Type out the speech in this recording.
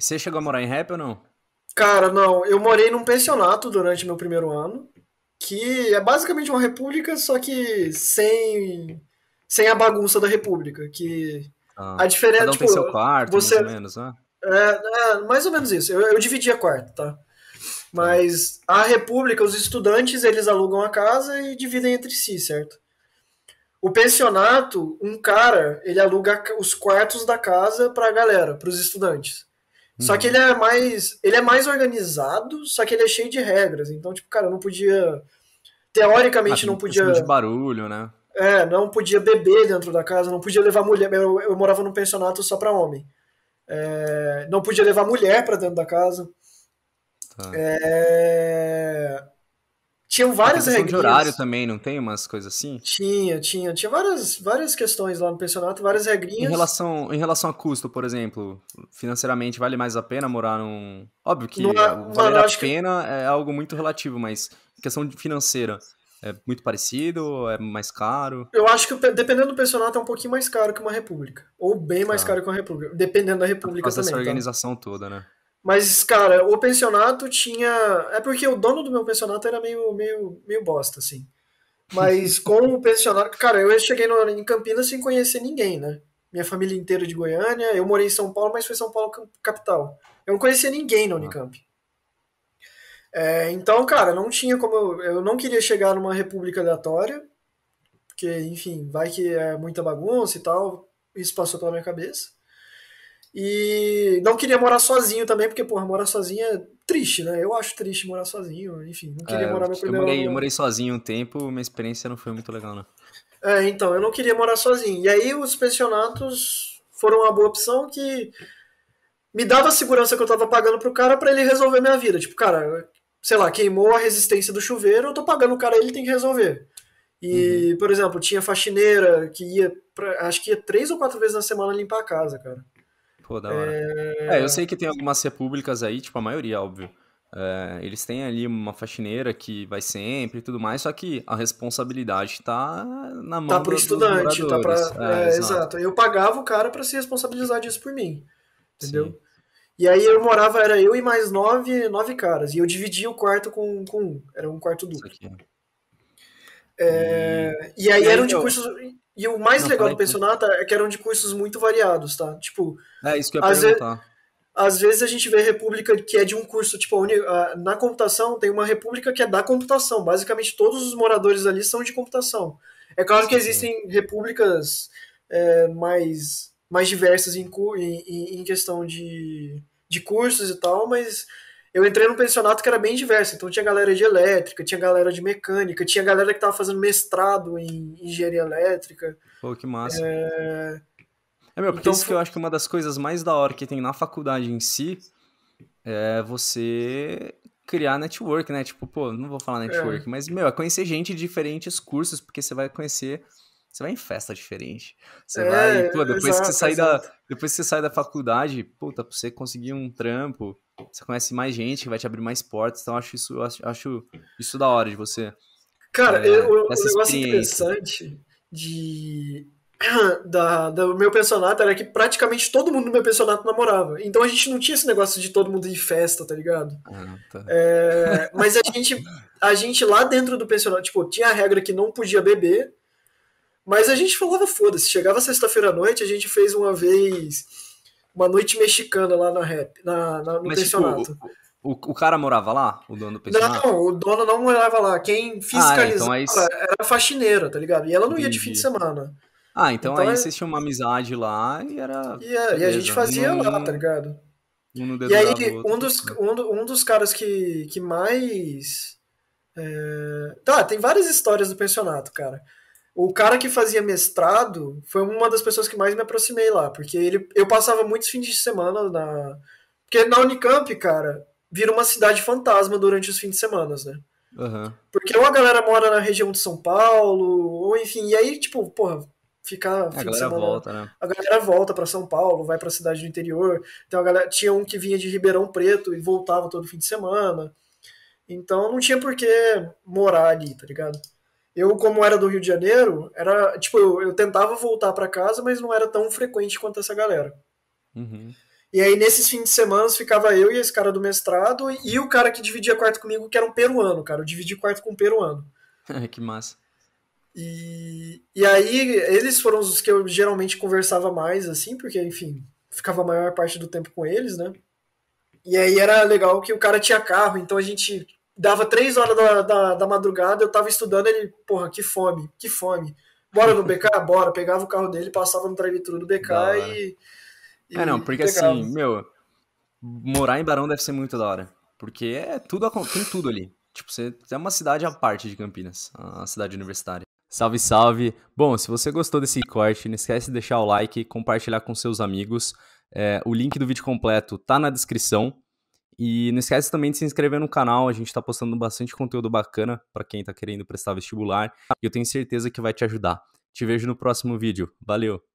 Você chegou a morar em rap ou não? Cara, não. Eu morei num pensionato durante meu primeiro ano, que é basicamente uma república, só que sem, sem a bagunça da república. Que ah, a diferença. Cada um tipo, tem seu quarto, você... mais ou menos, né? É, é mais ou menos isso. Eu, eu dividia quarto, tá? Mas a república, os estudantes, eles alugam a casa e dividem entre si, certo? O pensionato, um cara, ele aluga os quartos da casa para a galera, para os estudantes. Só que uhum. ele é mais. Ele é mais organizado, só que ele é cheio de regras. Então, tipo, cara, eu não podia. Teoricamente ah, não podia. de barulho, né? É, não podia beber dentro da casa, não podia levar mulher. Eu, eu morava num pensionato só pra homem. É, não podia levar mulher pra dentro da casa. Tá. É, tinham várias regras. de horário também, não tem umas coisas assim? Tinha, tinha. Tinha várias, várias questões lá no pensionato, várias regrinhas. Em relação, em relação a custo, por exemplo, financeiramente vale mais a pena morar num. Óbvio que é- vale a pena que... é algo muito relativo, mas questão financeira. É muito parecido? É mais caro? Eu acho que dependendo do pensionato é um pouquinho mais caro que uma república. Ou bem mais tá. caro que uma república. Dependendo da república Mas também. essa tá? organização tá? toda, né? Mas, cara, o pensionato tinha. É porque o dono do meu pensionato era meio, meio, meio bosta, assim. Mas com o pensionato. Cara, eu cheguei no, em Campinas sem conhecer ninguém, né? Minha família inteira de Goiânia. Eu morei em São Paulo, mas foi São Paulo capital. Eu não conhecia ninguém na ah. Unicamp. É, então, cara, não tinha como. Eu, eu não queria chegar numa república aleatória. Porque, enfim, vai que é muita bagunça e tal. Isso passou pela minha cabeça. E não queria morar sozinho também, porque, porra, morar sozinho é triste, né? Eu acho triste morar sozinho, enfim, não queria é, morar no primeiro... Eu morei, eu morei sozinho um tempo, minha experiência não foi muito legal, não. É, então, eu não queria morar sozinho. E aí os pensionatos foram uma boa opção que me dava a segurança que eu tava pagando pro cara para ele resolver minha vida. Tipo, cara, sei lá, queimou a resistência do chuveiro, eu tô pagando o cara, ele tem que resolver. E, uhum. por exemplo, tinha faxineira que ia, pra, acho que ia três ou quatro vezes na semana limpar a casa, cara. Pô, da hora. É... é... eu sei é. que tem algumas repúblicas aí, tipo, a maioria, óbvio. É, eles têm ali uma faxineira que vai sempre e tudo mais, só que a responsabilidade tá na mão Tá pro estudante, tá pra. É, é, exato. exato. Eu pagava o cara para se responsabilizar disso por mim. Entendeu? Sim. E aí eu morava, era eu e mais nove, nove caras. E eu dividia o quarto com, com um. Era um quarto duplo. É. É, e aí eram de cursos. E o mais legal do pensionato é que eram de cursos muito variados, tá? Tipo. É isso que eu ia às perguntar. Ve... Às vezes a gente vê república que é de um curso, tipo, na computação tem uma república que é da computação. Basicamente, todos os moradores ali são de computação. É claro que existem repúblicas é, mais, mais diversas em, em, em questão de, de cursos e tal, mas eu entrei num pensionato que era bem diverso. Então tinha galera de elétrica, tinha galera de mecânica, tinha galera que tava fazendo mestrado em engenharia elétrica. Pô, que massa. É, é meu, porque então, isso que eu acho que é uma das coisas mais da hora que tem na faculdade em si é você criar network, né? Tipo, pô, não vou falar é. network, é. mas, meu, é conhecer gente de diferentes cursos, porque você vai conhecer você vai em festa diferente. Você é, vai. Pô, depois, exato, que você sair da, depois que você sai da faculdade, puta, pra você conseguir um trampo, você conhece mais gente que vai te abrir mais portas. Então, acho isso, acho, acho isso da hora de você. Cara, é, eu, essa um negócio interessante de. Da, do meu pensionato era que praticamente todo mundo do meu pensionato namorava. Então a gente não tinha esse negócio de todo mundo ir em festa, tá ligado? Ah, tá. É, mas a gente, a gente lá dentro do pensionato, tipo, tinha a regra que não podia beber, mas a gente falava, foda-se. Chegava sexta-feira à noite, a gente fez uma vez uma noite mexicana lá na rap, na, na no Mas, tipo, pensionato. Tipo, o, o, cara morava lá? O dono do pensionato? Não, o dono não morava lá. Quem ah, é, então fiscalizava ah, então é era a faxineira, tá ligado? E ela não Entendi. ia de fim de semana. Ah, então, então aí é... vocês tinham uma amizade lá e era. E, é, e a gente fazia um, lá, tá ligado? Um e aí, outro, um, dos, assim. um, do, um dos caras que, que mais. É... Tá, tem várias histórias do pensionato, cara. O cara que fazia mestrado foi uma das pessoas que mais me aproximei lá, porque ele, eu passava muitos fins de semana na. Porque na Unicamp, cara, vira uma cidade fantasma durante os fins de semana, né? Uhum. Porque ou a galera mora na região de São Paulo, ou enfim, e aí, tipo, porra, ficar. A galera semana, volta, né? A galera volta para São Paulo, vai pra cidade do interior. Então a galera tinha um que vinha de Ribeirão Preto e voltava todo fim de semana. Então não tinha por que morar ali, tá ligado? Eu, como era do Rio de Janeiro, era tipo, eu, eu tentava voltar para casa, mas não era tão frequente quanto essa galera. Uhum. E aí, nesses fins de semana, ficava eu e esse cara do mestrado e o cara que dividia quarto comigo, que era um peruano, cara. Eu dividi quarto com um peruano. que massa. E, e aí, eles foram os que eu geralmente conversava mais, assim, porque, enfim, ficava a maior parte do tempo com eles, né? E aí era legal que o cara tinha carro, então a gente dava três horas da, da, da, madrugada, eu tava estudando, ele, porra, que fome, que fome. Bora no BK? Bora. Pegava o carro dele, passava no drive-thru do BK e, e, É, não, porque pegava. assim, meu, morar em Barão deve ser muito da hora. Porque é tudo, tem tudo ali. Tipo, você é uma cidade à parte de Campinas, a cidade universitária. Salve, salve! Bom, se você gostou desse corte, não esquece de deixar o like, compartilhar com seus amigos. É, o link do vídeo completo tá na descrição. E não esquece também de se inscrever no canal, a gente está postando bastante conteúdo bacana para quem está querendo prestar vestibular. E eu tenho certeza que vai te ajudar. Te vejo no próximo vídeo. Valeu!